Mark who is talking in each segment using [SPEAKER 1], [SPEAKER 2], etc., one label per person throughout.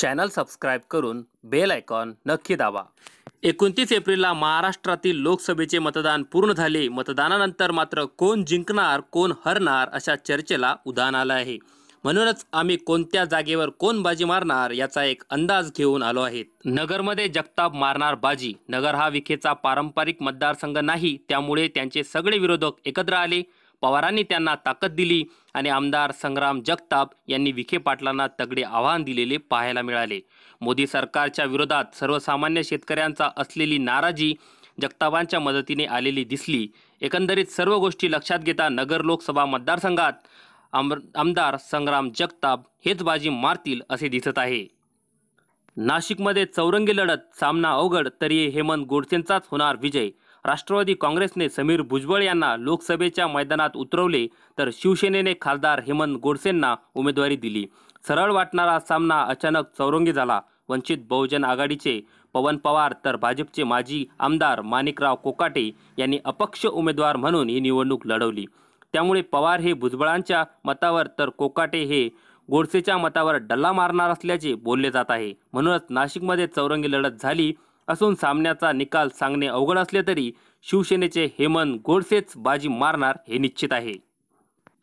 [SPEAKER 1] channel subscribe करून bell icon नक्की दावा एकोणतीस एप्रिलला महाराष्ट्रातील लोकसभेचे मतदान पूर्ण झाले मतदानानंतर मात्र कोण जिंकणार कोण हरणार अशा चर्चेला उदाहरण आलं आहे म्हणूनच आम्ही कोणत्या जागेवर कोण बाजी मारणार याचा एक अंदाज घेऊन आलो आहे नगरमध्ये जगताप मारणार बाजी नगर हा विखेचा पारंपरिक मतदारसंघ नाही त्यामुळे त्यांचे सगळे विरोधक एकत्र आले पवारांनी त्यांना ताकद दिली आणि आमदार संग्राम जगताप यांनी विखे पाटलांना तगडे आव्हान दिलेले पाहायला मिळाले मोदी सरकारच्या विरोधात सर्वसामान्य शेतकऱ्यांचा असलेली नाराजी जगतापांच्या मदतीने आलेली दिसली एकंदरीत सर्व गोष्टी लक्षात घेता नगर लोकसभा मतदारसंघात आमदार संग्राम जगताप हेच बाजी मारतील असे दिसत आहे नाशिकमध्ये चौरंगी लढत सामना अवघड तरी हेमंत गोडसेंचाच होणार विजय राष्ट्रवादी काँग्रेसने समीर भुजबळ यांना लोकसभेच्या मैदानात उतरवले तर शिवसेनेने खासदार हेमंत गोडसेंना उमेदवारी दिली सरळ वाटणारा सामना अचानक चौरंगी झाला वंचित बहुजन आघाडीचे पवन पवार तर भाजपचे माजी आमदार माणिकराव कोकाटे यांनी अपक्ष उमेदवार म्हणून ही निवडणूक लढवली त्यामुळे पवार हे भुजबळांच्या मतावर तर कोकाटे हे गोडसेच्या मतावर डल्ला मारणार असल्याचे बोलले जात आहे म्हणूनच नाशिकमध्ये चौरंगी लढत झाली असून सामन्याचा निकाल सांगणे अवघड असले तरी शिवसेनेचे हेमंत गोडसेच बाजी मारणार हे निश्चित आहे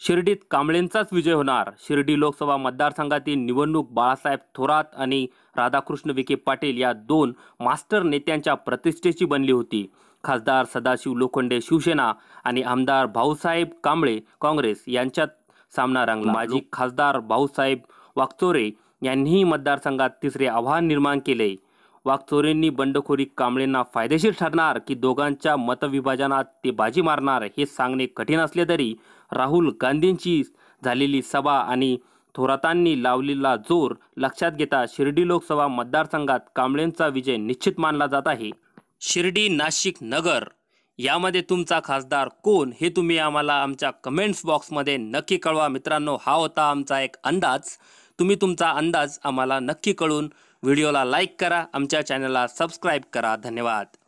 [SPEAKER 1] शिर्डीत कांबळेंचाच विजय होणार शिर्डी लोकसभा मतदारसंघातील निवडणूक बाळासाहेब थोरात आणि राधाकृष्ण विखे पाटील या दोन मास्टर नेत्यांच्या प्रतिष्ठेची बनली होती खासदार सदाशिव लोखंडे शिवसेना आणि आमदार भाऊसाहेब कांबळे काँग्रेस यांच्यात सामना रंगला माजी खासदार भाऊसाहेब वाकचोरे यांनीही मतदारसंघात तिसरे आव्हान निर्माण केले वाघचोरेंनी बंडखोरी कांबळेंना फायदेशीर ठरणार की दोघांच्या मतविभाजनात ते बाजी मारणार हे सांगणे कठीण असले तरी राहुल गांधींची झालेली सभा आणि थोरातांनी लावलेला जोर लक्षात घेता शिर्डी लोकसभा मतदारसंघात कांबळेंचा विजय निश्चित मानला जात आहे शिर्डी नाशिक नगर यामध्ये तुमचा खासदार कोण हे तुम्ही आम्हाला आमच्या कमेंट्स बॉक्समध्ये नक्की कळवा मित्रांनो हा होता आमचा एक अंदाज तुम्ही तुमचा अंदाज आम्हाला नक्की कळून व्हिडिओला लाईक करा आमच्या चॅनलला सबस्क्राईब करा धन्यवाद